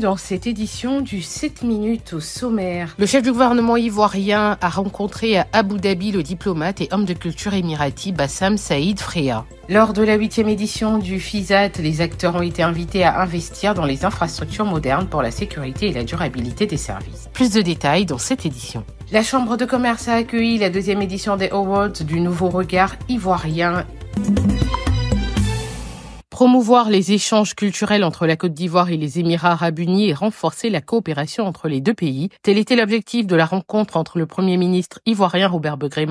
dans cette édition du 7 minutes au sommaire. Le chef du gouvernement ivoirien a rencontré à Abu Dhabi le diplomate et homme de culture émirati Bassam Saïd Freya. Lors de la huitième édition du FISAT, les acteurs ont été invités à investir dans les infrastructures modernes pour la sécurité et la durabilité des services. Plus de détails dans cette édition. La Chambre de commerce a accueilli la deuxième édition des Awards du Nouveau Regard ivoirien promouvoir les échanges culturels entre la Côte d'Ivoire et les Émirats arabes unis et renforcer la coopération entre les deux pays. Tel était l'objectif de la rencontre entre le Premier ministre ivoirien Robert Begré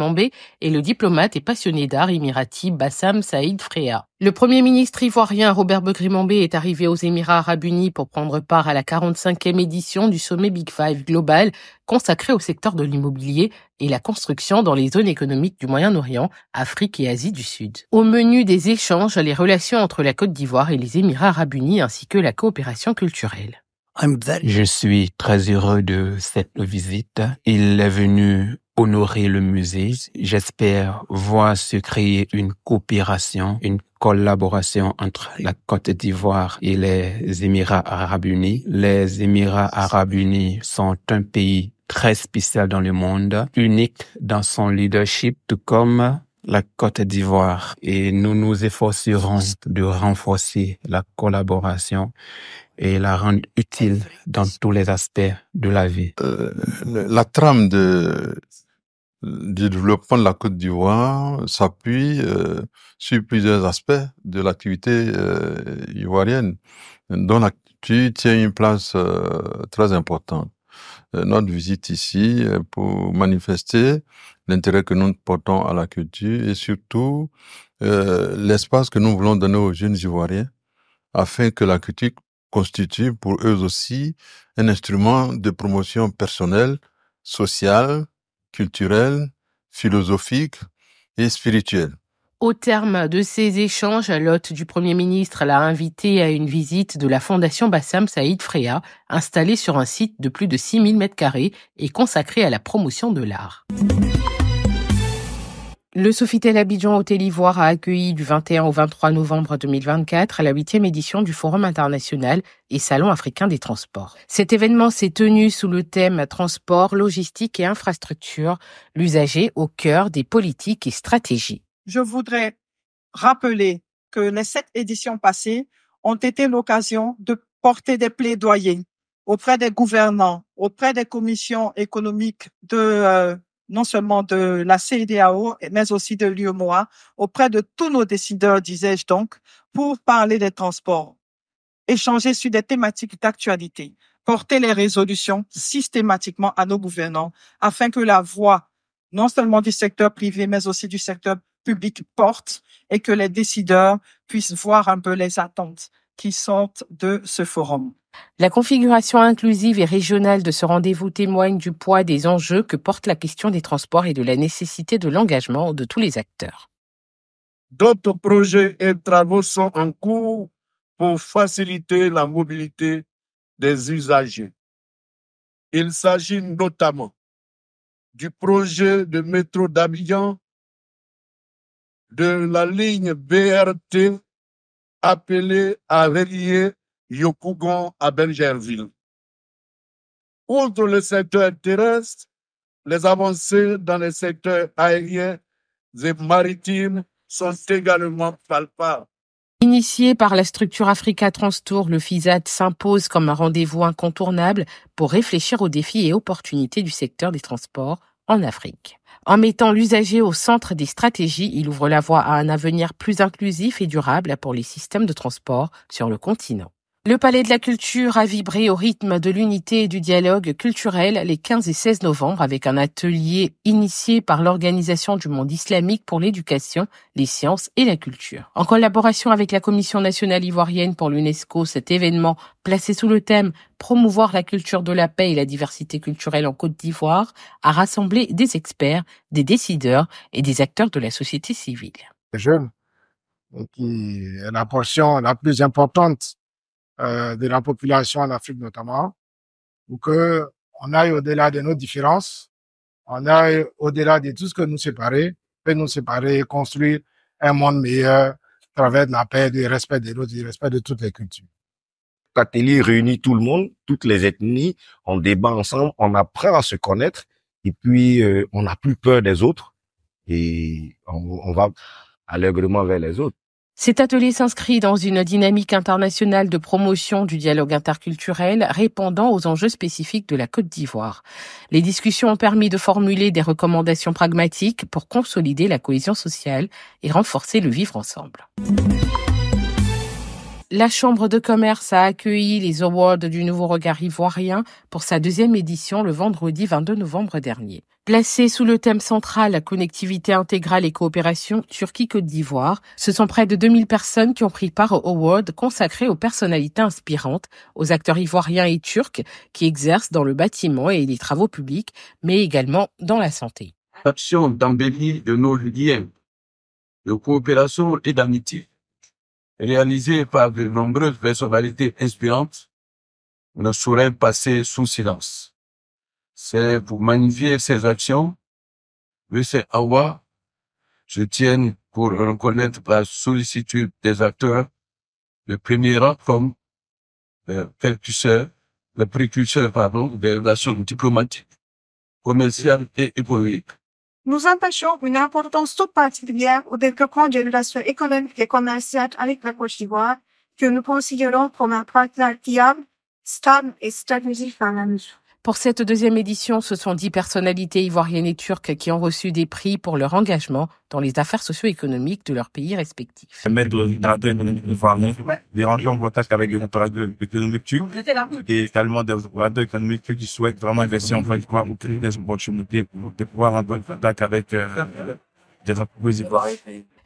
et le diplomate et passionné d'art émirati Bassam Saïd Freya. Le Premier ministre ivoirien Robert Begrimambé est arrivé aux Émirats arabes unis pour prendre part à la 45e édition du sommet Big Five global consacré au secteur de l'immobilier et la construction dans les zones économiques du Moyen-Orient, Afrique et Asie du Sud. Au menu des échanges, les relations entre la Côte d'Ivoire et les Émirats arabes unis ainsi que la coopération culturelle. Je suis très heureux de cette visite. Il est venu honorer le musée. J'espère voir se créer une coopération, une collaboration entre la Côte d'Ivoire et les Émirats arabes unis. Les Émirats arabes unis sont un pays très spécial dans le monde, unique dans son leadership, tout comme la Côte d'Ivoire et nous nous efforcerons de renforcer la collaboration et la rendre utile dans tous les aspects de la vie. Euh, la trame de, du développement de la Côte d'Ivoire s'appuie euh, sur plusieurs aspects de l'activité euh, ivoirienne, dont l'activité tient une place très importante. Euh, notre visite ici euh, pour manifester l'intérêt que nous portons à la culture et surtout euh, l'espace que nous voulons donner aux jeunes Ivoiriens afin que la culture constitue pour eux aussi un instrument de promotion personnelle, sociale, culturelle, philosophique et spirituelle. Au terme de ces échanges, l'hôte du Premier ministre l'a invité à une visite de la Fondation Bassam Saïd Freya, installée sur un site de plus de 6000 m2 et consacrée à la promotion de l'art. Le Sofitel Abidjan Hôtel Ivoire a accueilli du 21 au 23 novembre 2024 la huitième édition du Forum international et Salon africain des transports. Cet événement s'est tenu sous le thème Transport, logistique et infrastructure, l'usager au cœur des politiques et stratégies je voudrais rappeler que les sept éditions passées ont été l'occasion de porter des plaidoyers auprès des gouvernants, auprès des commissions économiques de euh, non seulement de la CEDAO, mais aussi de l'UMOA, auprès de tous nos décideurs, disais-je donc, pour parler des transports, échanger sur des thématiques d'actualité, porter les résolutions systématiquement à nos gouvernants, afin que la voix, non seulement du secteur privé, mais aussi du secteur public porte et que les décideurs puissent voir un peu les attentes qui sortent de ce forum. La configuration inclusive et régionale de ce rendez-vous témoigne du poids des enjeux que porte la question des transports et de la nécessité de l'engagement de tous les acteurs. D'autres projets et travaux sont en cours pour faciliter la mobilité des usagers. Il s'agit notamment du projet de métro d'Abidjan de la ligne BRT appelée à relier Yokougon à Belgerville. Outre le secteur terrestre, les avancées dans les secteurs aérien et maritimes sont également palpables. Initié par la structure Africa Transtour, le FISAT s'impose comme un rendez-vous incontournable pour réfléchir aux défis et opportunités du secteur des transports en Afrique. En mettant l'usager au centre des stratégies, il ouvre la voie à un avenir plus inclusif et durable pour les systèmes de transport sur le continent. Le Palais de la Culture a vibré au rythme de l'unité et du dialogue culturel les 15 et 16 novembre avec un atelier initié par l'Organisation du monde islamique pour l'éducation, les sciences et la culture. En collaboration avec la Commission nationale ivoirienne pour l'UNESCO, cet événement placé sous le thème Promouvoir la culture de la paix et la diversité culturelle en Côte d'Ivoire a rassemblé des experts, des décideurs et des acteurs de la société civile. Les jeunes, qui la portion la plus importante euh, de la population en Afrique notamment, ou que on aille au-delà de nos différences, on aille au-delà de tout ce que nous séparer, peut nous séparer et construire un monde meilleur à travers de la paix, du respect des autres, du respect de toutes les cultures. Kateli réunit tout le monde, toutes les ethnies, on débat ensemble, on apprend à se connaître et puis euh, on n'a plus peur des autres et on, on va allègrement vers les autres. Cet atelier s'inscrit dans une dynamique internationale de promotion du dialogue interculturel répondant aux enjeux spécifiques de la Côte d'Ivoire. Les discussions ont permis de formuler des recommandations pragmatiques pour consolider la cohésion sociale et renforcer le vivre ensemble. La Chambre de commerce a accueilli les Awards du Nouveau Regard ivoirien pour sa deuxième édition le vendredi 22 novembre dernier. placé sous le thème central la connectivité intégrale et coopération Turquie-Côte d'Ivoire, ce sont près de 2000 personnes qui ont pris part aux awards consacrés aux personnalités inspirantes, aux acteurs ivoiriens et turcs qui exercent dans le bâtiment et les travaux publics, mais également dans la santé. de nos coopération et réalisé par de nombreuses personnalités inspirantes, ne saurait passer sous silence. C'est pour magnifier ces actions que ces awa je tiens pour reconnaître la sollicitude des acteurs le premier rang comme le précurseur, le précurseur pardon, des relations diplomatiques, commerciales et économiques. Nous empêchons une importance toute particulière au développement des relations économiques et commerciale avec la Côte d'Ivoire, que nous considérons comme un partenaire fiable, stable et stratégique la pour cette deuxième édition, ce sont dix personnalités ivoiriennes et turques qui ont reçu des prix pour leur engagement dans les affaires socio-économiques de leurs pays respectifs. avec les littératures et également des littérateurs économiques turcs qui souhaitent vraiment investir en fait, pour créer des opportunités, de pouvoir en contact avec euh,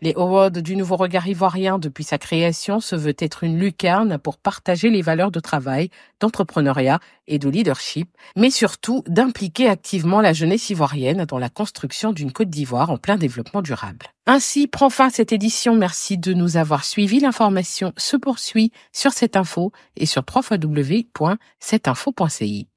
les awards du Nouveau Regard ivoirien depuis sa création se veut être une lucarne pour partager les valeurs de travail, d'entrepreneuriat et de leadership, mais surtout d'impliquer activement la jeunesse ivoirienne dans la construction d'une Côte d'Ivoire en plein développement durable. Ainsi prend fin cette édition. Merci de nous avoir suivis. L'information se poursuit sur cette info et sur www.setinfo.ci